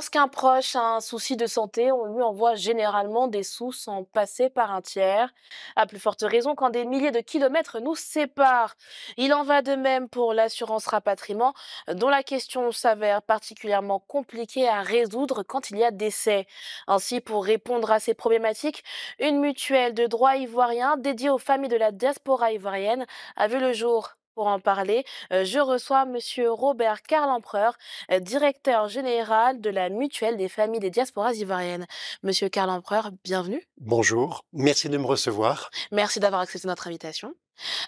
Lorsqu'un proche a un souci de santé, on lui envoie généralement des sous sans passer par un tiers, à plus forte raison quand des milliers de kilomètres nous séparent. Il en va de même pour l'assurance rapatriement, dont la question s'avère particulièrement compliquée à résoudre quand il y a décès. Ainsi, pour répondre à ces problématiques, une mutuelle de droit ivoirien dédiée aux familles de la diaspora ivoirienne a vu le jour pour en parler, euh, je reçois Monsieur Robert karl Empereur, euh, directeur général de la Mutuelle des familles des diasporas ivoiriennes. Monsieur karl Empereur, bienvenue. Bonjour, merci de me recevoir. Merci d'avoir accepté notre invitation.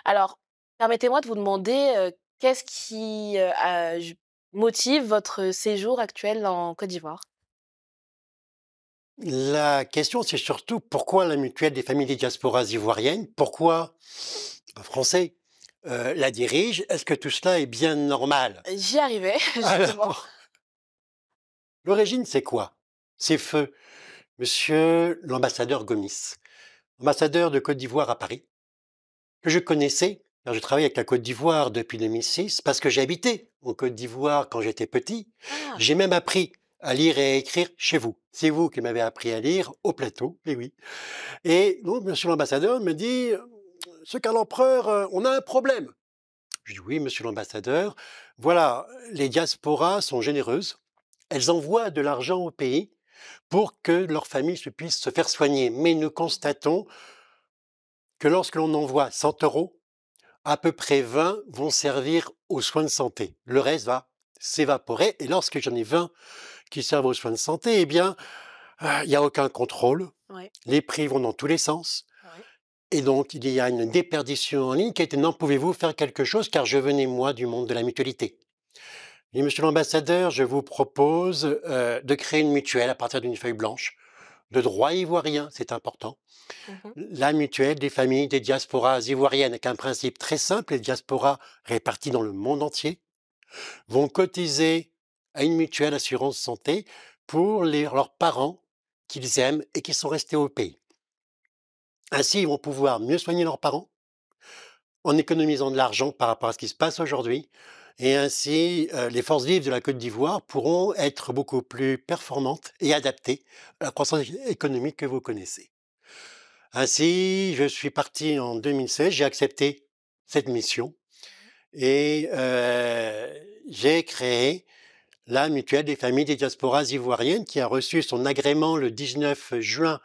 Alors, permettez-moi de vous demander euh, qu'est-ce qui motive votre séjour actuel en Côte d'Ivoire la question, c'est surtout pourquoi la mutuelle des familles des diasporas ivoiriennes, pourquoi, en français, euh, la dirige. Est-ce que tout cela est bien normal J'y arrivais, justement. l'origine, c'est quoi C'est feu. Monsieur l'ambassadeur Gomis, ambassadeur de Côte d'Ivoire à Paris, que je connaissais, car je travaillais avec la Côte d'Ivoire depuis 2006, parce que j'ai habité en Côte d'Ivoire quand j'étais petit. Ah. J'ai même appris à lire et à écrire chez vous. C'est vous qui m'avez appris à lire au plateau, et eh oui. Et donc, monsieur l'ambassadeur me dit, ce qu'a l'empereur, euh, on a un problème. Je dis oui, monsieur l'ambassadeur. Voilà, les diasporas sont généreuses. Elles envoient de l'argent au pays pour que leurs familles puissent se faire soigner. Mais nous constatons que lorsque l'on envoie 100 euros, à peu près 20 vont servir aux soins de santé. Le reste va s'évaporer. Et lorsque j'en ai 20 qui servent aux soins de santé, eh bien, euh, il n'y a aucun contrôle. Les prix vont dans tous les sens. Et donc, il y a une déperdition en ligne qui était non, pouvez-vous faire quelque chose car je venais, moi, du monde de la mutualité. Et monsieur l'ambassadeur, je vous propose euh, de créer une mutuelle à partir d'une feuille blanche de droit ivoirien, c'est important. Mmh la mutuelle des familles des diasporas ivoiriennes, avec un principe très simple, les diasporas répartis dans le monde entier vont cotiser à une mutuelle assurance santé pour leurs parents qu'ils aiment et qui sont restés au pays. Ainsi, ils vont pouvoir mieux soigner leurs parents en économisant de l'argent par rapport à ce qui se passe aujourd'hui. Et ainsi, euh, les forces vives de la Côte d'Ivoire pourront être beaucoup plus performantes et adaptées à la croissance économique que vous connaissez. Ainsi, je suis parti en 2016, j'ai accepté cette mission et euh, j'ai créé la mutuelle des familles des diasporas ivoiriennes qui a reçu son agrément le 19 juin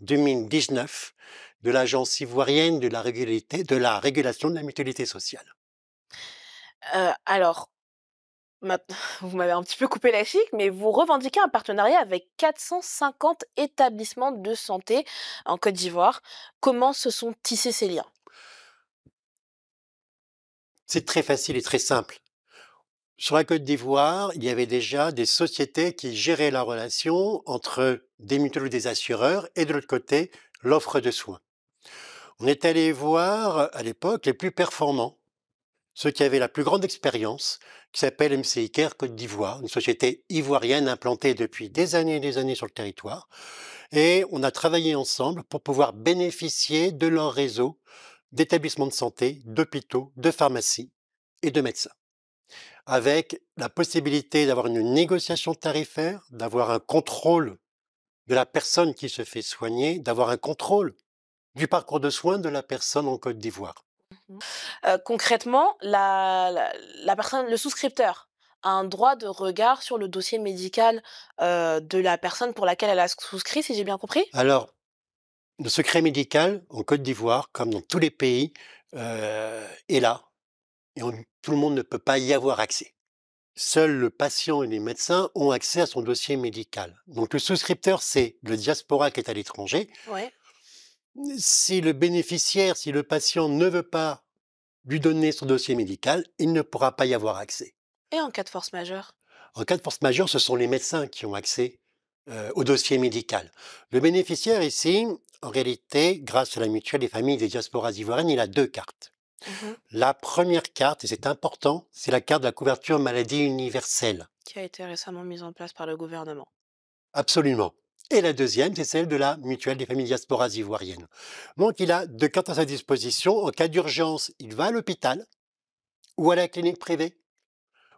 2019 de l'Agence ivoirienne de la, régularité, de la régulation de la mutualité sociale. Euh, alors, vous m'avez un petit peu coupé la chic, mais vous revendiquez un partenariat avec 450 établissements de santé en Côte d'Ivoire. Comment se sont tissés ces liens C'est très facile et très simple. Sur la Côte d'Ivoire, il y avait déjà des sociétés qui géraient la relation entre des mutuelles ou des assureurs et de l'autre côté, l'offre de soins. On est allé voir à l'époque les plus performants, ceux qui avaient la plus grande expérience, qui s'appelle MCI Care Côte d'Ivoire, une société ivoirienne implantée depuis des années et des années sur le territoire. Et on a travaillé ensemble pour pouvoir bénéficier de leur réseau d'établissements de santé, d'hôpitaux, de pharmacies et de médecins avec la possibilité d'avoir une négociation tarifaire, d'avoir un contrôle de la personne qui se fait soigner, d'avoir un contrôle du parcours de soins de la personne en Côte d'Ivoire. Mmh euh, concrètement, la, le souscripteur a un droit de regard sur le dossier médical euh, de la personne pour laquelle elle a souscrit, si j'ai bien compris Alors, le secret médical en Côte d'Ivoire, comme dans tous les pays, euh, est là et tout le monde ne peut pas y avoir accès. Seul le patient et les médecins ont accès à son dossier médical. Donc le souscripteur, c'est le diaspora qui est à l'étranger. Si le bénéficiaire, si le patient ne veut pas lui donner son dossier médical, il ne pourra pas y avoir accès. Et en cas de force majeure En cas de force majeure, ce sont les médecins qui ont accès euh, au dossier médical. Le bénéficiaire ici, en réalité, grâce à la mutuelle des familles des diasporas ivoiriennes, il a deux cartes. Mmh la première carte, et c'est important, c'est la carte de la couverture maladie universelle. Qui a été récemment mise en place par le gouvernement. Absolument. Et la deuxième, c'est celle de la mutuelle des familles diasporas ivoiriennes. Donc il a deux cartes à sa disposition. En cas d'urgence, il va à l'hôpital ou à la clinique privée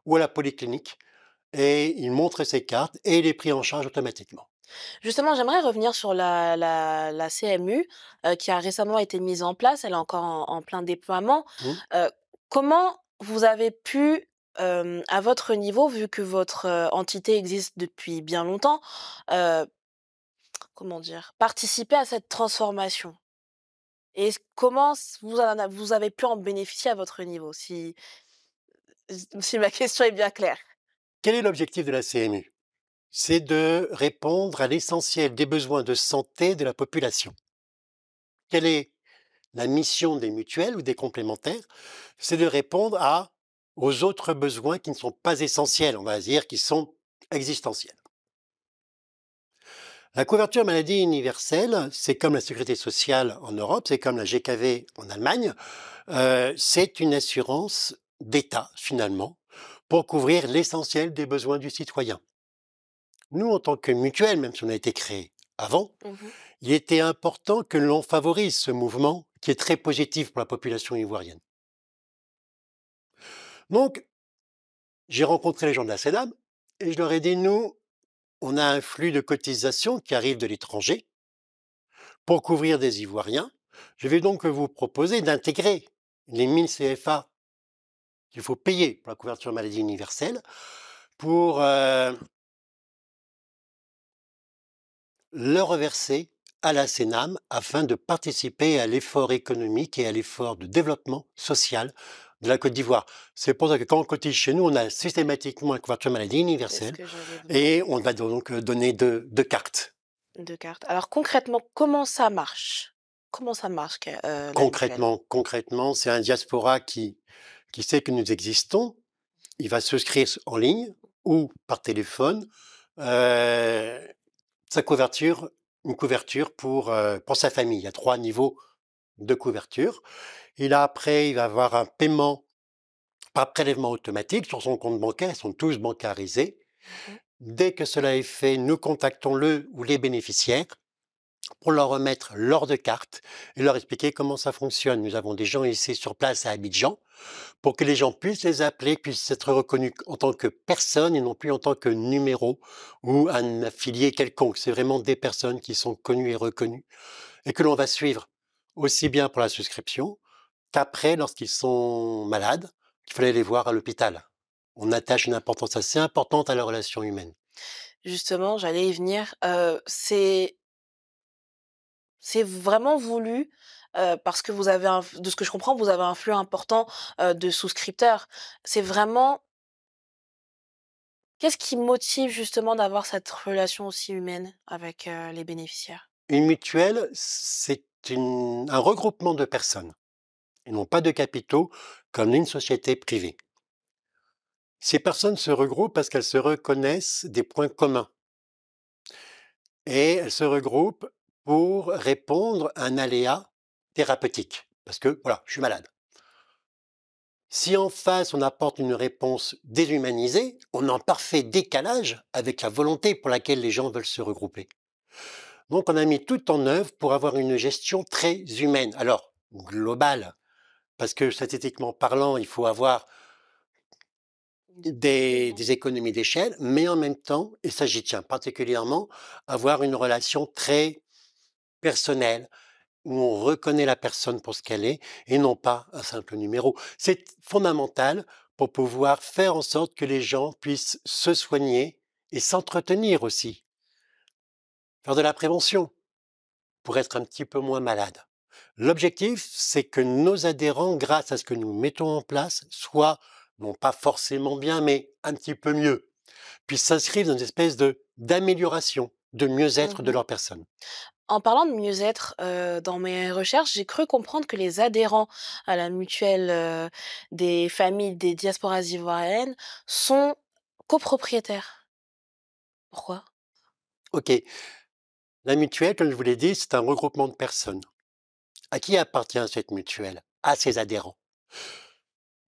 ou à la polyclinique et il montre ses cartes et il est pris en charge automatiquement. Justement, j'aimerais revenir sur la, CMU euh, qui a récemment été mise en place. Elle est encore en, plein déploiement. Euh, comment vous avez pu, euh, à votre niveau, vu que votre entité existe depuis bien longtemps, comment dire, participer à cette transformation Et comment vous, vous avez pu en bénéficier à votre niveau, si ma question est bien claire Quel est l'objectif de la CMU c'est de répondre à l'essentiel des besoins de santé de la population. Quelle est la mission des mutuelles ou des complémentaires C'est de répondre aux autres besoins qui ne sont pas essentiels, on va dire, qui sont existentiels. La couverture maladie universelle, c'est comme la sécurité sociale en Europe, c'est comme la GKV en Allemagne, euh, c'est une assurance d'État finalement pour couvrir l'essentiel des besoins du citoyen. Nous, en tant que mutuelle, même si on a été créé avant, mmh il était important que l'on favorise ce mouvement qui est très positif pour la population ivoirienne. Donc, j'ai rencontré les gens de la CEDAM et je leur ai dit, nous, on a un flux de cotisations qui arrive de l'étranger pour couvrir des Ivoiriens. Je vais donc vous proposer d'intégrer les 1000 CFA qu'il faut payer pour la couverture maladie universelle pour euh, le reverser à la CENAM afin de participer à l'effort économique et à l'effort de développement social de la Côte d'Ivoire. C'est pour ça que quand on cotise chez nous, on a systématiquement un couverture maladie universelle et on va donc euh, donner deux, cartes. Deux cartes. Alors concrètement, comment ça marche Comment ça marche euh, Concrètement, concrètement, c'est un diaspora qui, qui sait que nous existons. Il va souscrire en ligne ou par téléphone. Euh, sa couverture, une couverture pour, euh, pour sa famille. Il y a trois niveaux de couverture. Il a après, il va avoir un paiement par prélèvement automatique sur son compte bancaire. Ils sont tous bancarisés. Mmh Dès que cela est fait, nous contactons le ou les bénéficiaires pour leur remettre leur de carte et leur expliquer comment ça fonctionne. Nous avons des gens ici sur place à Abidjan pour que les gens puissent les appeler, puissent être reconnus en tant que personne et non plus en tant que numéro ou un affilié quelconque. C'est vraiment des personnes qui sont connues et reconnues et que l'on va suivre aussi bien pour la souscription qu'après lorsqu'ils sont malades, qu'il fallait les voir à l'hôpital. On attache une importance assez importante à la relation humaine. Justement, j'allais y venir. Euh, c'est c'est vraiment voulu parce que vous avez, de ce que je comprends, vous avez un flux important de souscripteurs. C'est vraiment Qu'est-ce qui motive justement d'avoir cette relation aussi humaine avec les bénéficiaires Une mutuelle, c'est un regroupement de personnes. et n'ont pas de capitaux comme une société privée. Ces personnes se regroupent parce qu'elles se reconnaissent des points communs. Et elles se regroupent pour répondre à un aléa thérapeutique. Parce que, voilà, je suis malade. Si en face, on apporte une réponse déshumanisée, on est en parfait décalage avec la volonté pour laquelle les gens veulent se regrouper. Donc on a mis tout en œuvre pour avoir une gestion très humaine, alors globale, parce que statistiquement parlant, il faut avoir des, économies d'échelle, mais en même temps, et ça j'y tiens particulièrement, avoir une relation très personnel, où on reconnaît la personne pour ce qu'elle est et non pas un simple numéro. C'est fondamental pour pouvoir faire en sorte que les gens puissent se soigner et s'entretenir aussi. Faire de la prévention pour être un petit peu moins malade. L'objectif, c'est que nos adhérents, grâce à ce que nous mettons en place, soient, non pas forcément bien, mais un petit peu mieux, puissent s'inscrire dans une espèce de d'amélioration de mieux-être de mmh leur personne. En parlant de mieux-être, euh, dans mes recherches, j'ai cru comprendre que les adhérents à la mutuelle euh, des familles des diasporas ivoiriennes sont copropriétaires. Pourquoi Ok. La mutuelle, comme je vous l'ai dit, c'est un regroupement de personnes. À qui appartient cette mutuelle À ses adhérents.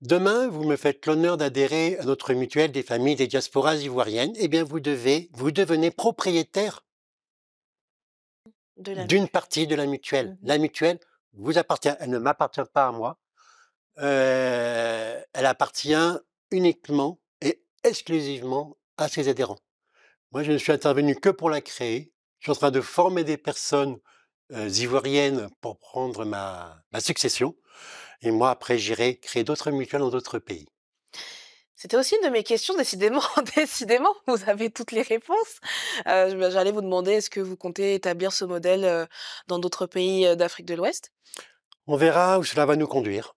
Demain, vous me faites l'honneur d'adhérer à notre mutuelle des familles des diasporas ivoiriennes. Eh bien, vous devez, vous devenez propriétaire d'une partie de la mutuelle. Mmh la mutuelle vous appartient, elle ne m'appartient pas à moi. elle appartient uniquement et exclusivement à ses adhérents. Moi, je ne suis intervenu que pour la créer. Je suis en train de former des personnes ivoiriennes pour prendre ma, ma succession. Et moi, après, j'irai créer d'autres mutuelles dans d'autres pays. C'était aussi une de mes questions, décidément. décidément, vous avez toutes les réponses. Euh, j'allais vous demander, est-ce que vous comptez établir ce modèle euh, dans d'autres pays euh, d'Afrique de l'Ouest On verra où cela va nous conduire.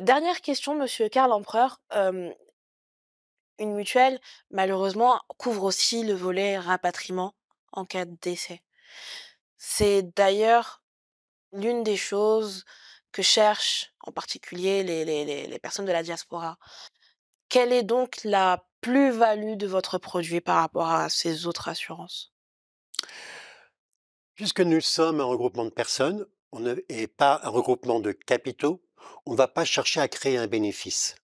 Dernière question, Monsieur Karl Empereur. une mutuelle, malheureusement, couvre aussi le volet rapatriement en cas de décès. C'est d'ailleurs l'une des choses que cherchent en particulier les, personnes de la diaspora. Quelle est donc la plus-value de votre produit par rapport à ces autres assurances Puisque nous sommes un regroupement de personnes on et pas un regroupement de capitaux, on ne va pas chercher à créer un bénéfice,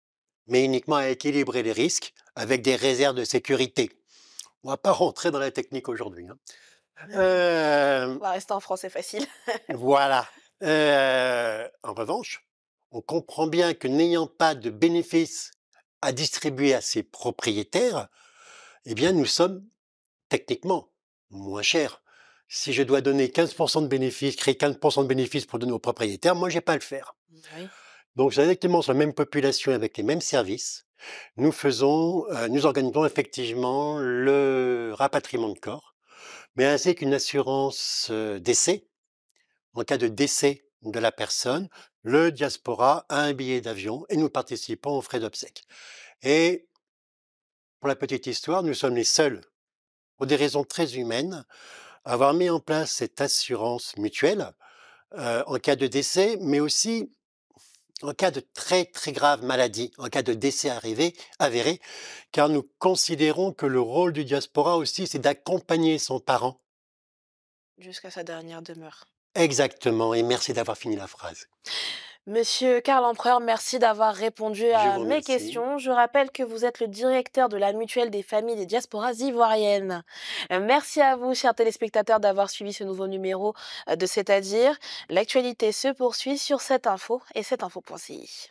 mais uniquement à équilibrer les risques avec des réserves de sécurité. On ne va pas rentrer dans la technique aujourd'hui. Hein. Euh, on va rester en français facile. voilà. Euh, en revanche, on comprend bien que n'ayant pas de bénéfice à distribuer à ses propriétaires, eh bien nous sommes techniquement moins chers. Si je dois donner 15% de bénéfices, créer 15% de bénéfices pour donner aux propriétaires, moi je n'ai pas à le faire. Mmh, Donc Donc exactement sur la même population avec les mêmes services, nous faisons, euh, nous organisons effectivement le rapatriement de corps, mais ainsi qu'une assurance euh, d'essai, en cas de décès de la personne, le diaspora a un billet d'avion et nous participons aux frais d'obsèques. Et pour la petite histoire, nous sommes les seuls, pour des raisons très humaines, à avoir mis en place cette assurance mutuelle euh, en cas de décès, mais aussi en cas de très très grave maladie, en cas de décès arrivé, avéré, car nous considérons que le rôle du diaspora aussi, c'est d'accompagner son parent. Jusqu'à sa dernière demeure. Exactement, et merci d'avoir fini la phrase. Monsieur Karl Empereur, merci d'avoir répondu à mes questions. Je rappelle que vous êtes le directeur de la Mutuelle des familles des diasporas ivoiriennes. Euh, merci à vous, chers téléspectateurs, d'avoir suivi ce nouveau numéro euh, de C'est-à-dire. L'actualité se poursuit sur cette info et cette info.ci.